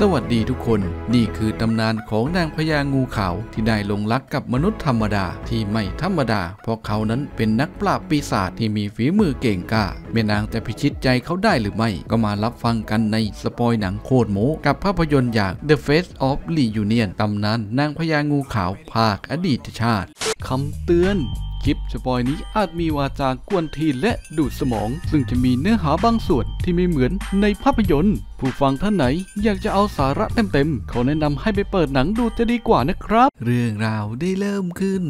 สวัสดีทุกคน นี่คือตำนานของนางพญางูขาวที่ได้ลงรักกับมนุษย์ธรรมดาที่ไม่ธรรมดา เพราะเขานั้นเป็นนักปราบปีศาจที่มีฝีมือเก่งกล้าแม่นางจะพิชิตใจเขาได้หรือไม่ ก็มารับฟังกันในสปอยหนังโคตรโมกับภาพยนตร์อย่าง The Face of Reunion ตำนานนางพญางูขาวภาคอดีตชาติคำเตือนคลิปสปอยนี้อาจมีวาจากวนทีและดูดสมอง ซึ่งจะมีเนื้อหาบางส่วนที่ไม่เหมือนในภาพยนตร์ผู้ฟังท่านไหน อยากจะเอาสาระเต็มๆเขาแนะนำให้ไปเปิดหนังดูจะดีกว่านะครับ เรื่องราวได้เริ่มขึ้น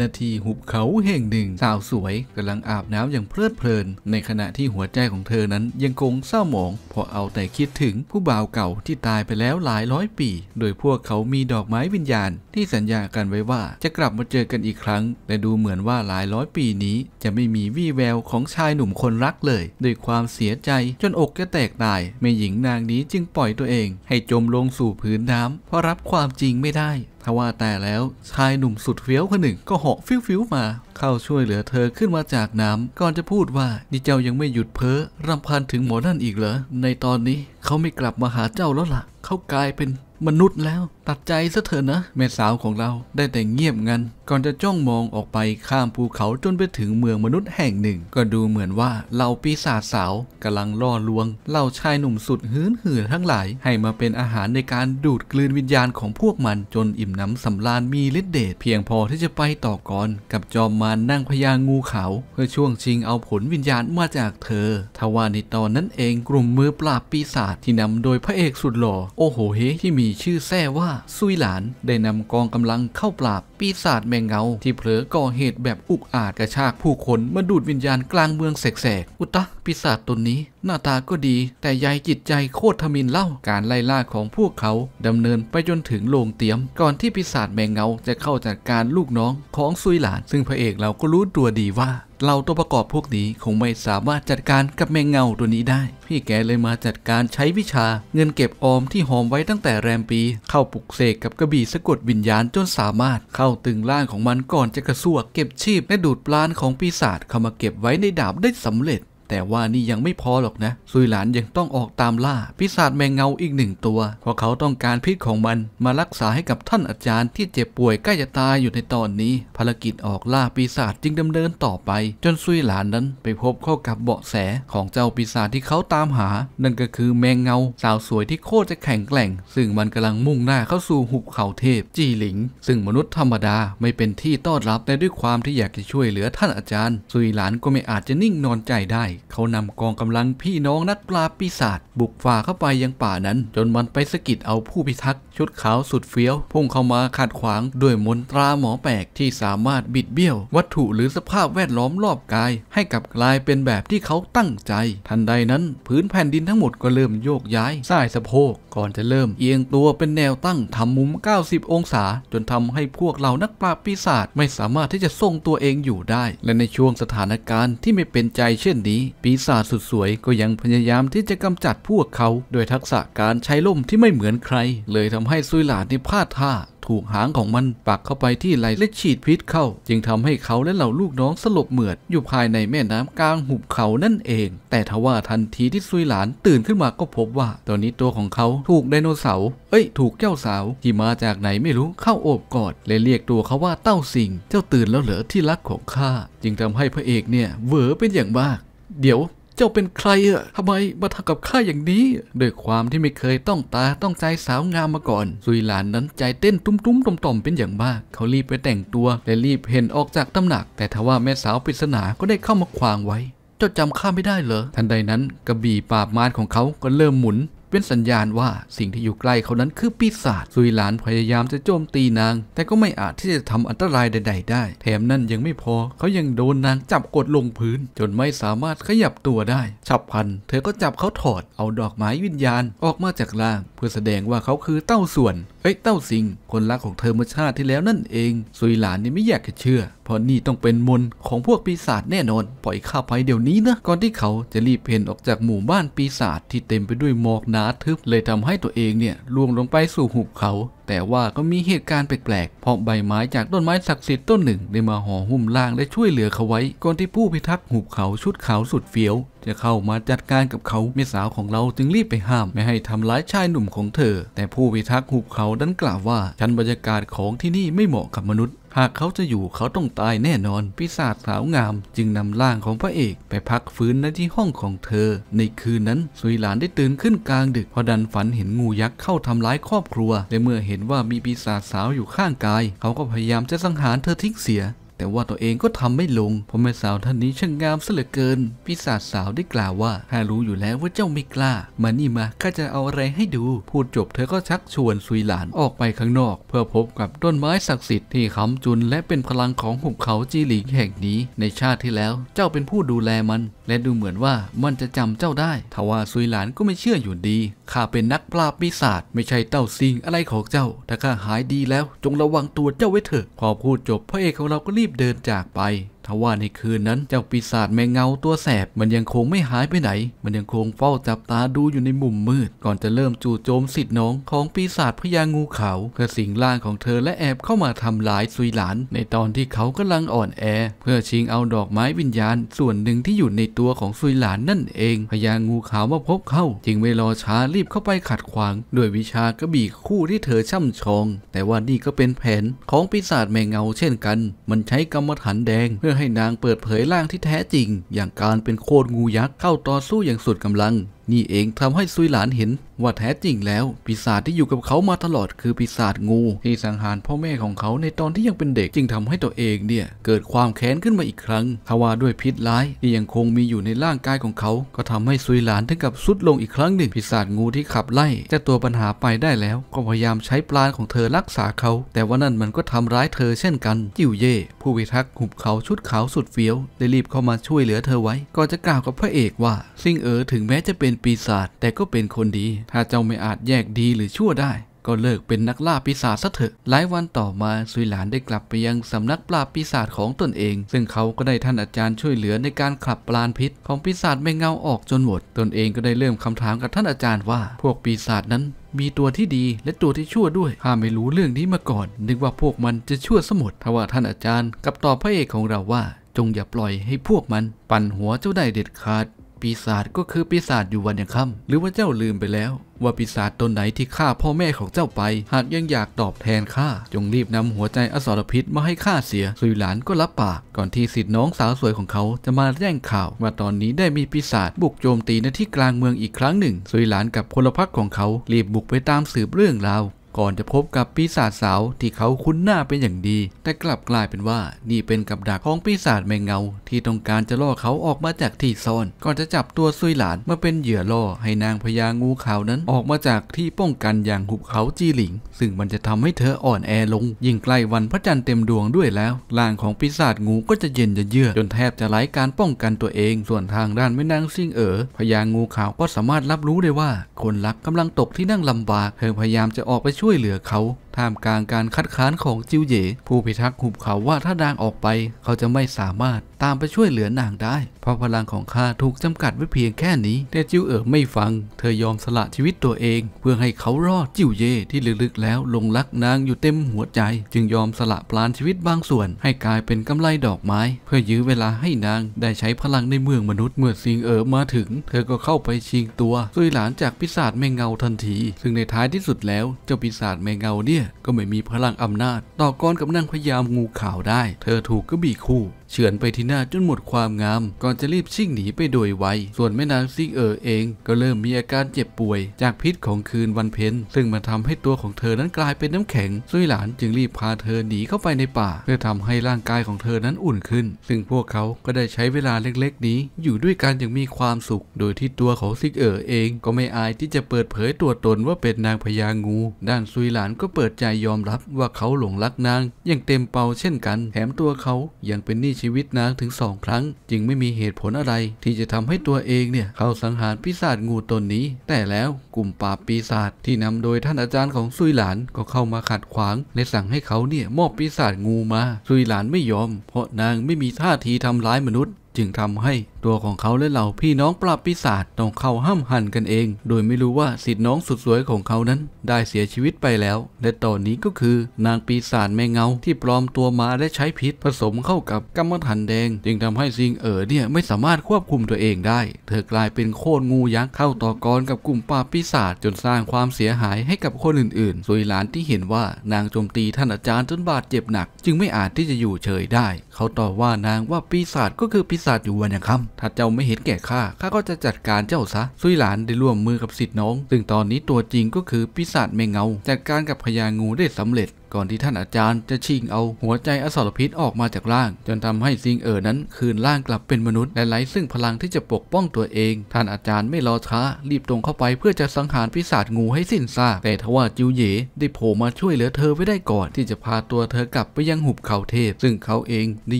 นาทีหุบเขาแห่งหนึ่งสาวสวยกำลังอาบน้ำอย่างเพลิดเพลิน ในขณะที่หัวใจของเธอนั้นยังคงเศร้าหมองเพราะเอาแต่คิดถึงผู้บ่าวเก่าที่ตายไปแล้วหลายร้อยปี โดยพวกเขามีดอกไม้วิญญาณ ที่สัญญากันไว้ว่าจะกลับมาเจอกันอีกครั้งแต่ดูเหมือนว่าหลายร้อยปีนี้ จะไม่มีวี่แววของชายหนุ่มคนรักเลย ด้วยความเสียใจจนอกจะแตกตายแม่หญิงนางนี้จึงปล่อยตัวเองให้จมลงสู่พื้นน้ำเพราะรับความจริงไม่ได้ทว่าแต่แล้วชายหนุ่มสุดเฟี้ยวคนหนึ่ง ก็เหาะฟิวฟิวมา เข้าช่วยเหลือเธอขึ้นมาจากน้ำก่อนจะพูดว่านี่เจ้ายังไม่หยุดเพ้อรำพันถึงหมอนั่นอีกเหรอในตอนนี้เขาไม่กลับมาหาเจ้าแล้วล่ะ เขากลายเป็นมนุษย์แล้วตัดใจซะเถอะนะ แม่สาวของเราได้แต่เงียบงันก่อนจะจ้องมองออกไปข้ามภูเขาจนไปถึงเมืองมนุษย์แห่งหนึ่ง ก็ดูเหมือนว่าเหล่าปีศาจสาวกำลังล่อลวงเหล่าชายหนุ่มสุดหื้นหื่นทั้งหลาย ให้มาเป็นอาหารในการดูดกลืนวิญญาณของพวกมันจนอิ่มหนำสำราญมีฤทธิ์เดชเพียงพอที่จะไปต่อก่อน กับจอมมารนนั่งพญางูเขา เพื่อช่วงชิงเอาผลวิญญาณมาจากเธอทว่าในตอนนั้นเองกลุ่มมือปราบปีศาจที่นำโดยพระเอกสุดหล่อโอโหเฮที่มีชื่อแท้ว่าซุยหลานได้นำกองกำลังเข้าปราบปีศาจแมงเงา ที่เผลอก่อเหตุแบบอุกอาจกระชากผู้คน มาดูดวิญญาณกลางเมืองแสกๆ อุตะปีศาจตนนี้ หน้าตาก็ดี แต่ยายจิตใจโคตรทมินเล่าการไล่ล่าของพวกเขาดำเนินไปจนถึงโรงเตียม ก่อนที่ปีศาจแมงเงาจะเข้าจัดการลูกน้องของซุยหลาน ซึ่งพระเอกเราก็รู้ตัวดีว่าเราตัวประกอบพวกนี้คงไม่สามารถจัดการกับแมงเงาตัวนี้ได้ พี่แกเลยมาจัดการใช้วิชาเงินเก็บออมที่หอมไว้ตั้งแต่แรมปี เข้าปลุกเสกกับกระบี่สะกดวิญญาณจนสามารถเข้าตึงล่างของมันก่อนจะกระซวก เก็บชีพและดูดปลานของปีศาจเข้ามาเก็บไว้ในดาบได้สำเร็จแต่ว่านี่ยังไม่พอหรอกนะซุยหลานยังต้องออกตามล่าปีศาจแมงเงาอีกหนึ่งตัว เพราะเขาต้องการพิษของมัน มารักษาให้กับท่านอาจารย์ ที่เจ็บป่วยใกล้จะตายอยู่ในตอนนี้ภารกิจออกล่าปีศาจจึงดำเนินต่อไป จนซุยหลานนั้นไปพบเข้ากับเบาะแสของเจ้าปีศาจที่เขาตามหา นั่นก็คือแมงเงา สาวสวยที่โคตรจะแข็งแกร่ง ซึ่งมันกำลังมุ่งหน้าเข้าสู่หุบเขาเทพ จีหลิง ซึ่งมนุษย์ธรรมดาไม่เป็นที่ต้อนรับแต่ด้วยความที่อยากจะช่วยเหลือท่านอาจารย์ซุยหลานก็ไม่อาจจะนิ่งนอนใจได้เขานำกองกำลังพี่น้องนักปราบปีศาจบุกฝ่าเข้าไปยังป่านั้น จนมันไปสกิดเอาผู้พิทักษ์ชุดขาวสุดเฟี้ยวพุ่งเข้ามาขัดขวางด้วยมนตราหมอแปลกที่สามารถบิดเบี้ยว วัตถุหรือสภาพแวดล้อมรอบกายให้กลับกลายเป็นแบบที่เขาตั้งใจ ทันใดนั้น พื้นแผ่นดินทั้งหมดก็เริ่มโยกย้ายส่ายสะโพก ก่อนจะเริ่ม เอียงตัวเป็นแนวตั้งทำมุม 90 องศา จนทำให้พวกเรานักปราบปีศาจไม่สามารถที่จะทรงตัวเองอยู่ได้ และในช่วงสถานการณ์ที่ไม่เป็นใจ เช่นนี้ปีศาจสุดสวยก็ยังพยายามที่จะกำจัดพวกเขา โดยทักษะการใช้ล่มที่ไม่เหมือนใคร เลยทำให้ซุยหลาดนี่พลาดท่าถูกหางของมันปักเข้าไปที่ไหลและฉีดพิษเข้า จึงทำให้เขาและเหล่าลูกน้องสลบเหมือดอยู่ภายในแม่น้ำกลางหุบเขานั่นเอง แต่ทว่าทันทีที่ซุยหลานตื่นขึ้นมาก็พบว่าตอนนี้ตัวของเขาถูกไดโนเสาร์เอ้ยถูกเจ้าสาวที่มาจากไหนไม่รู้เข้าโอบกอดและเรียกตัวเขาว่าเต้าสิงเจ้าตื่นแล้วเหรอที่รักของข้าจึงทำให้พระเอกเนี่ยเวอเป็นอย่างมากเดี๋ยวเจ้าเป็นใครอะทำไมมาทำกับข้าอย่างนี้ด้วยความที่ไม่เคยต้องตาต้องใจสาวงามมาก่อนซุยหลานนั้นใจเต้นตุ้มๆต่อมๆเป็นอย่างมากเขารีบไปแต่งตัว และรีบเห็นออกจากตำหนัก แต่ทว่าแม่สาวปริศนาก็ได้เข้ามาขวางไว้ เจ้าจำข้าไม่ได้เหรอทันใดนั้นกระบี่ปราบมารของเขาก็เริ่มหมุนเป็นสัญญาณว่าสิ่งที่อยู่ใกล้เขานั้นคือปีศาจซุยหลานพยายามจะโจมตีนางแต่ก็ไม่อาจที่จะทำอันตรายใด ๆ ได้ แถมนั่นยังไม่พอ เขายังโดนนางจับกดลงพื้นจนไม่สามารถขยับตัวได้ ฉับพลันเธอก็จับเขาถอดเอาดอกไม้วิญญาณออกมาจากล่างเพื่อแสดงว่าเขาคือเต้าส่วนเอ้ยเต้าสิงคนรักของเธอเมื่อชาติที่แล้วนั่นเองซุยหลานนี่ไม่อยากจะเชื่อเพราะนี่ต้องเป็นมนของพวกปีศาจแน่นอน ปล่อยข้าไปเดี๋ยวนี้นะ ก่อนที่เขาจะรีบเพนออกจากหมู่บ้านปีศาจที่เต็มไปด้วยหมอกหนาทึบ เลยทำให้ตัวเองเนี่ยล่วงลงไปสู่หุบเขา แต่ว่าก็มีเหตุการณ์แปลกๆเพราะใบไม้จากต้นไม้ศักดิ์สิทธิ์ต้นหนึ่ง ได้มาห่อหุ้มล่างและช่วยเหลือเขาไว้ก่อนที่ผู้พิทักษ์หุบเขาชุดขาวสุดเฟี้ยวจะเข้ามาจัดการกับเขาเมียสาวของเราจึงรีบไปห้ามไม่ให้ทำร้ายชายหนุ่มของเธอ แต่ผู้พิทักษ์หุบเขาดันกล่าวว่าชั้นบรรยากาศของที่นี่ไม่เหมาะกับมนุษย์หากเขาจะอยู่เขาต้องตายแน่นอนพิศาจสาวงามจึงนำร่างของพระเอกไปพักฟื้นในที่ห้องของเธอ ในคืนนั้นสุยหลานได้ตื่นขึ้นกลางดึก พอดันฝันเห็นงูยักษ์เข้าทำร้ายครอบครัวและเมื่อเห็นว่ามีปีศาจสาวอยู่ข้างกาย เขาก็พยายามจะสังหารเธอทิ้งเสียแต่ว่าตัวเองก็ทำไม่ลงเพราะแม่สาวท่านนี้ช่างงามซะเหลือเกินพีศาสาวได้กล่าวว่าข้ารู้อยู่แล้วว่าเจ้าไม่กล้ามานี่มาข้าจะเอาอะไรให้ดู พูดจบเธอก็ชักชวนซุยหลานออกไปข้างนอก เพื่อพบกับต้นไม้ศักดิ์สิทธิ์ที่ค้ำจุน และเป็นพลังของหุบเขาจีหลิงแห่งนี้ในชาติที่แล้ว เจ้าเป็นผู้ดูแลมัน และดูเหมือนว่ามันจะจำเจ้าได้ทว่าซุยหลานก็ไม่เชื่ออยู่ดีข้าเป็นนักปราบปีศาจไม่ใช่เต้าซิงอะไรของเจ้า ถ้าข้าหายดีแล้วจงระวังตัวเจ้าไว้เถอะพอพูดจบพระเอกของเราก็รีบบเดินจากไปทว่าในคืนนั้นเจ้าปีศาจแมงเงาตัวแสบมันยังคงไม่หายไปไหน มันยังคงเฝ้าจับตาดูอยู่ในมุมมืดก่อนจะเริ่มจู่โจมสิทธิ์น้องของปีศาจพญางูขาวเพื่อสิงร่างของเธอและแอบเข้ามาทำลายซุยหลานในตอนที่เขากำลังอ่อนแอเพื่อชิงเอาดอกไม้วิญญาณส่วนหนึ่งที่อยู่ในตัวของซุยหลานนั่นเองพญางูขาวมาพบเข้าจึงไม่รอช้ารีบเข้าไปขัดขวางด้วยวิชากระบี่คู่ที่เธอช่ำชองแต่ว่านี่ก็เป็นแผนของปีศาจแมงเงาเช่นกัน มันใช้กรรมฐานแดงเพื่ออให้นางเปิดเผยร่างที่แท้จริง อย่างการเป็นโคดงูยักษ์เข้าต่อสู้อย่างสุดกำลัง นี่เองทำให้ซุยหลานเห็นว่าแท้จริงแล้ว ปีศาจที่อยู่กับเขามาตลอดคือปีศาจงูที่สังหารพ่อแม่ของเขาในตอนที่ยังเป็นเด็กจึงทำให้ตัวเองเนี่ย เกิดความแค้นขึ้นมาอีกครั้งทว่าด้วยพิษร้าย ที่ยังคงมีอยู่ในร่างกายของเขาก็ทำให้ซุยหลานถึงกับสุดลงอีกครั้งหนึ่งปีศาจงูที่ขับไล่จะตัวปัญหาไปได้แล้ว ก็พยายามใช้ปลานของเธอรักษาเขา แต่ว่านั่นมันก็ทำร้ายเธอเช่นกันจิวเย่ผู้พิทักษ์หุบเขาชุดขาวสุดเฟี้ยวได้รีบเข้ามาช่วยเหลือเธอไว้ ก็จะกล่าวกับพระเอกว่าซิงเอ๋อถึงแม้จะเป็นปีศาจแต่ก็เป็นคนดีถ้าเจ้าไม่อาจแยกดีหรือชั่วได้ ก็เลิกเป็นนักล่าปีศาจซะเถอะหลายวันต่อมาซุยหลานได้กลับไปยังสำนักปราบปีศาจของตนเอง ซึ่งเขาก็ได้ท่านอาจารย์ช่วยเหลือในการขับปลานพิษ ของปีศาจไม่เงาออกจนหมดตนเองก็ได้เริ่มคำถามกับท่านอาจารย์ว่า พวกปีศาจนั้นมีตัวที่ดีและตัวที่ชั่วด้วยข้าไม่รู้เรื่องนี้มาก่อน นึกว่าพวกมันจะชั่วสมดทว่าท่านอาจารย์กับตอบพระเอกของเราว่า จงอย่าปล่อยให้พวกมัน ปั่นหัวเจ้าได้เด็ดขาดปีศาจก็คือปีศาจอยู่วันยังค่ำหรือว่าเจ้าลืมไปแล้ว ว่าปีศาจตนไหนที่ฆ่าพ่อแม่ของเจ้าไปหากยังอยากตอบแทนข้าจงรีบนำหัวใจอสรพิษมาให้ข้าเสียสุยหลานก็รับปาก ก่อนที่สิทธิน้องสาวสวยของเขาจะมาแจ้งข่าวว่าตอนนี้ได้มีปีศาจบุกโจมตีในที่กลางเมืองอีกครั้งหนึ่งสุยหลานกับพลพรรคของเขา รีบบุกไปตามสืบเรื่องราวก่อนจะพบกับปีศาจสาวที่เขาคุ้นหน้าเป็นอย่างดี แต่กลับกลายเป็นว่า นี่เป็นกับดักของปีศาจแมงเงา ที่ต้องการจะล่อเขาออกมาจากที่ซ่อนก่อนจะจับตัวซุยหลานมาเป็นเหยื่อล่อให้นางพญางูขาวนั้นออกมาจากที่ป้องกันอย่างหุบเขาจีหลิง ซึ่งมันจะทำให้เธออ่อนแอลง ยิ่งใกล้วันพระจันทร์เต็มดวงด้วยแล้วร่างของปีศาจงูก็จะเย็นจะเยือกจนแทบจะไร้การป้องกันตัวเอง ส่วนทางด้านแม่นางซิ่งเอ๋อพญางูขาวก็สามารถรับรู้ได้ว่า คนรักกำลังตกที่นั่งลำบากเธอพยายามจะออกไปช่วยช่วยเหลือเขาท่ามกลางการคัดค้านของจิวเย่ผู้พิทักษ์หุบเขาว่าถ้านางออกไปเขาจะไม่สามารถตามไปช่วยเหลือนางได้เพราะพลังของข้าถูกจำกัดไว้เพียงแค่นี้ แต่จิวเอ๋อไม่ฟัง เธอยอมสละชีวิตตัวเองเพื่อให้เขารอดจิวเย่ที่ลึกๆแล้วลงรักนางอยู่เต็มหัวใจจึงยอมสละปลานชีวิตบางส่วนให้กลายเป็นกำไรดอกไม้เพื่อยื้อเวลาให้นางได้ใช้พลังในเมืองมนุษย์เมื่อซิงเอ๋อมาถึงเธอก็เข้าไปชิงตัวซุยหลานจากปีศาจแมงเงาทันที ซึ่งในท้ายที่สุดแล้วเจ้าปีศาจแมงเงาเนี่ยก็ไม่มีพลังอำนาจ ต่อกรกับนางพญามงูขาวได้ เธอถูกกระบี่คู่เฉือนไปที่หน้าจนหมดความงามก่อนจะรีบชิ่งหนีไปโดยไว ส่วนแม่นางซิงเอ๋อเอง ก็เริ่มมีอาการเจ็บป่วยจากพิษของคืนวันเพ็ญซึ่งมันทำให้ตัวของเธอนั้นกลายเป็นน้ำแข็งซุยหลานจึงรีบพาเธอหนีเข้าไปในป่า เพื่อทำให้ร่างกายของเธอนั้นอุ่นขึ้น ซึ่งพวกเขาก็ได้ใช้เวลาเล็กๆ นี้ อยู่ด้วยกันอย่างมีความสุข โดยที่ตัวของซิกเอ๋อเองก็ไม่อายที่จะเปิดเผยตัวตนว่าเป็นนางพญางู ด้านซุยหลานก็เปิดใจยอมรับว่าเขาหลงรักนางอย่างเต็มเป่าเช่นกันแถมตัวเขายังเป็นนี่ชชีวิตนางถึงสองครั้ง จึงไม่มีเหตุผลอะไร ที่จะทำให้ตัวเองเนี่ย เข้าสังหารปีศาจงูตนนี้ แต่แล้วกลุ่มปราบปีศาจที่นำโดยท่านอาจารย์ของซุยหลานก็เข้ามาขัดขวางและสั่งให้เขาเนี่ยมอบปีศาจงูมาซุยหลานไม่ยอม เพราะนางไม่มีท่าทีทำร้ายมนุษย์จึงทำให้ตัวของเขาและเหล่าพี่น้องปราบปีศาจต้องเข้าห้ามหันกันเอง โดยไม่รู้ว่าสิทธิน้องสุดสวยของเขานั้นได้เสียชีวิตไปแล้ว และตอนนี้ก็คือนางปีศาจแมงเงาที่ปลอมตัวมาและใช้พิษผสมเข้ากับกัมมทันแดง จึงทำให้ซิงเอ๋อเนี่ยไม่สามารถควบคุมตัวเองได้ เธอกลายเป็นโคตรงูยักษ์เข้าต่อกรกับกลุ่มปราบปีศาจจนสร้างความเสียหายให้กับคนอื่นๆสุยหลานที่เห็นว่านางโจมตีท่านอาจารย์จนบาดเจ็บหนักจึงไม่อาจที่จะอยู่เฉยได้ เขาต่อว่านางว่าปีศาจก็คือปีศาจอยู่วันยังค่ำถ้าเจ้าไม่เห็นแก่ข้าข้าก็จะจัดการเจ้าซะ ซุยหลานได้ร่วมมือกับสิทธิ์น้อง ซึ่งตอนนี้ตัวจริงก็คือปีศาจแมงเงา จัดการกับพญางูได้สำเร็จก่อนที่ท่านอาจารย์จะชิงเอาหัวใจอสรพิษออกมาจากร่าง จนทำให้ซิงเอ๋อนั้นคืนร่างกลับเป็นมนุษย์และไหลซึ่งพลังที่จะปกป้องตัวเอง ท่านอาจารย์ไม่รอช้า รีบตรงเข้าไปเพื่อจะสังหารพิศาจงูให้สิ้นซากแต่ทว่าจิวเย่ได้โผล่มาช่วยเหลือเธอไว้ได้ก่อนที่จะพาตัวเธอกลับไปยังหุบเขาเทพซึ่งเขาเองได้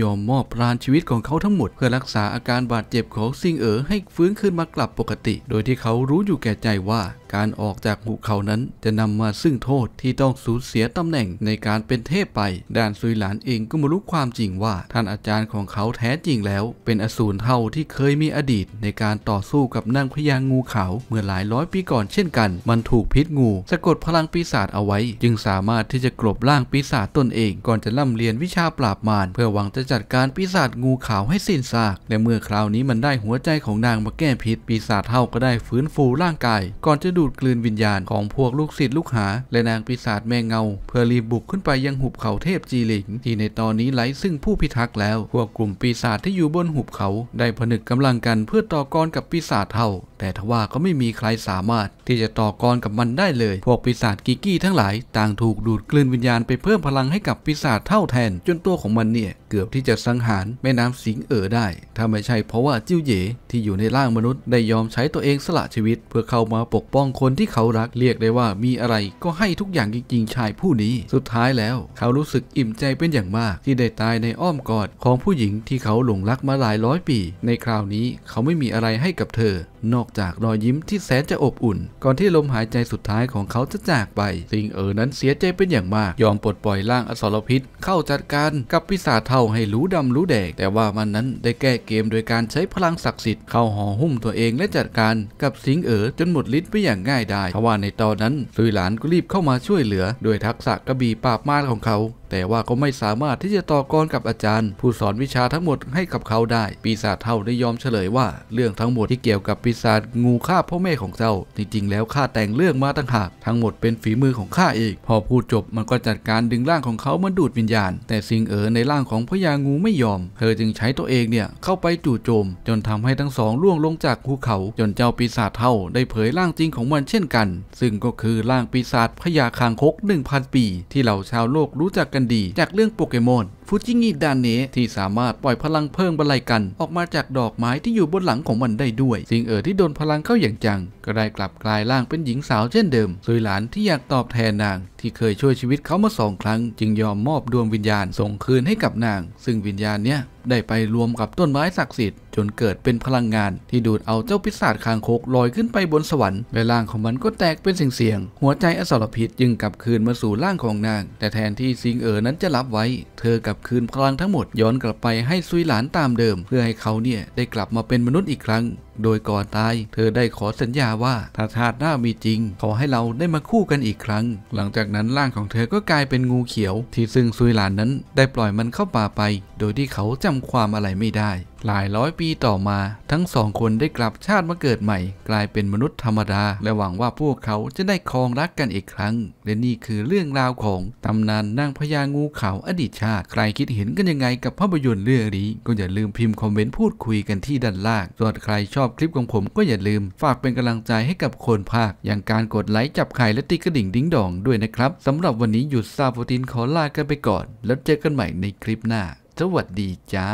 ยอมมอบพรานชีวิตของเขาทั้งหมด เพื่อรักษาอาการบาดเจ็บของซิงเอ๋อให้ฟื้นคืนมากลับปกติ โดยที่เขารู้อยู่แก่ใจว่า การออกจากหุบเขานั้นจะนำมาซึ่งโทษที่ต้องสูญเสียตำแหน่งในการเป็นเทพไปด้านซุยหลานเองก็มารู้ความจริงว่าท่านอาจารย์ของเขาแท้จริงแล้วเป็นอสูรเท่าที่เคยมีอดีตในการต่อสู้กับนางพญางงูขาวเมื่อหลายร้อยปีก่อนเช่นกันมันถูกพิษงูสะกดพลังปีศาจเอาไว้จึงสามารถที่จะกลบล่างปีศาจตนเองก่อนจะล่ำเรียนวิชาปราบมารเพื่อหวังจะจัดการปีศาจงูขาวให้สิ้นซากและเมื่อคราวนี้มันได้หัวใจของนางมาแก้พิษปีศาจเท่าก็ได้ฟื้นฟูร่างกายก่อนจะดูดกลืนวิญญาณของพวกลูกศิษย์ลูกหาและนางปีศาจแม่เงาเพื่อรีีบบุกขึ้นไปยังหุบเขาเทพจีหลิง ที่ในตอนนี้ไหลซึ่งผู้พิทักษ์แล้วพวกกลุ่มปีศาจที่อยู่บนหุบเขา ได้ผนึกกำลังกันเพื่อต่อกรกับปีศาจเท่าแต่ทว่าก็ไม่มีใครสามารถที่จะต่อกรกับมันได้เลย พวกปีศาจกิกี้ทั้งหลายต่างถูกดูดกลืนวิญญาณไปเพิ่มพลังให้กับปีศาจเท่าแทนจนตัวของมันเนี่ยเกือบที่จะสังหารแม่น้ำสิงเอ๋อได้ถ้าไม่ใช่เพราะว่าจิ้วเหยที่อยู่ในร่างมนุษย์ได้ยอมใช้ตัวเองสละชีวิตเพื่อเข้ามาปกป้องคนที่เขารักเรียกได้ว่ามีอะไรก็ให้ทุกอย่างจริงๆชายผู้นี้สุดท้ายแล้วเขารู้สึกอิ่มใจเป็นอย่างมากที่ได้ตายในอ้อมกอดของผู้หญิงที่เขาหลงรักมาหลายร้อยปีในคราวนี้เขาไม่มีอะไรให้กับเธอนอกอกจากรอยยิ้มที่แสนจะอบอุ่น ก่อนที่ลมหายใจสุดท้ายของเขาจะจากไปสิงเอ๋อนั้นเสียใจเป็นอย่างมาก ยอมปลดปล่อยร่างอสรพิษเข้าจัดการกับปีศาจเท่าให้รู้ดำรู้แดงแต่ว่ามันนั้นได้แก้เกมโดยการใช้พลังศักดิ์สิทธิ์เข้าห่อหุ้มตัวเองและจัดการกับสิงเอ๋อจนหมดฤทธิ์ไปอย่างง่ายดายเพราะว่าในตอนนั้นซุยหลานก็รีบเข้ามาช่วยเหลือด้วยทักษะกระบี่ปราบมารของเขาแต่ว่าก็ไม่สามารถที่จะต่อกรกับอาจารย์ ผู้สอนวิชาทั้งหมดให้กับเขาได้ ปีศาจเท่าได้ยอมเฉลยว่า เรื่องทั้งหมดที่เกี่ยวกับปีศาจงูฆ่าพ่อแม่ของเจ้าจริง ๆ แล้วข้าแต่งเรื่องมาตั้งหาก ทั้งหมดเป็นฝีมือของข้าเอง พอพูดจบมันก็จัดการดึงร่างของเขามาดูดวิญญาณ แต่สิงเอ๋อในร่างของพญางูไม่ยอม เธอจึงใช้ตัวเองเนี่ยเข้าไปจู่โจม จนทำให้ทั้งสองล่วงลงจากภูเขาจนเจ้าปีศาจเท่าได้เผยร่างจริงของมันเช่นกัน ซึ่งก็คือร่างปีศาจพญาคางคก 1000 ปีที่เหล่าชาวโลกรู้จักกันันดีจากเรื่องโปเกมอนฟูจิงิดานเนะที่สามารถปล่อยพลังเพิ่มบรรลัยกัน ออกมาจากดอกไม้ที่อยู่บนหลังของมันได้ด้วยสิ่งเอ๋อที่โดนพลังเข้าอย่างจัง ก็ได้กลับกลายร่างเป็นหญิงสาวเช่นเดิมซุยหลานที่อยากตอบแทนนาง ที่เคยช่วยชีวิตเขามาสองครั้งจึงยอมมอบดวงวิญญาณ ส่งคืนให้กับนาง ซึ่งวิญญาณเนี้ยได้ไปรวมกับต้นไม้ศักดิ์สิทธิ์ จนเกิดเป็นพลังงาน ที่ดูดเอาเจ้าพิศาจคางคกลอยขึ้นไปบนสวรรค์และร่างของมันก็แตกเป็นเสียงๆหัวใจอสรพิษจึงกลับคืนมาสู่ร่างของนาง แต่แทนที่สิงเอ๋อนั้นจะรับไว้ เธอกับบคืนพลังทั้งหมดย้อนกลับไปให้ซุยหลานตามเดิม เพื่อให้เขาเนี่ยได้กลับมาเป็นมนุษย์อีกครั้งโดยก่อนตายเธอได้ขอสัญญาว่า ถ้าชาติหน้ามีจริงขอให้เราได้มาคู่กันอีกครั้ง หลังจากนั้นร่างของเธอก็กลายเป็นงูเขียวที่ซึ่งซุยหลานนั้น ได้ปล่อยมันเข้าป่าไป โดยที่เขาจำความอะไรไม่ได้ หลายร้อยปีต่อมาทั้งสอง คนได้กลับชาติมาเกิดใหม่ กลายเป็นมนุษย์ธรรมดา และหวังว่าพวกเขาจะได้ครองรักกันอีกครั้ง และนี่คือเรื่องราวของตำนานนางพญางูขาวอดีตชาติใครคิดเห็นกันยังไงกับภาพยนตร์เรื่องนี้ก็อย่าลืมพิมพ์คอมเมนต์พูดคุยกันที่ด้านล่างส่วนใครชอบอบคลิปของผมก็อย่าลืมฝากเป็นกำลังใจให้กับคนภาค อย่างการกดไลค์จับไข่และติกระดิ่งดิ้งดองด้วยนะครับสำหรับวันนี้หยุดซาโปตินขอลากันไปก่อน แล้วเจอกันใหม่ในคลิปหน้า สวัสดีจ้า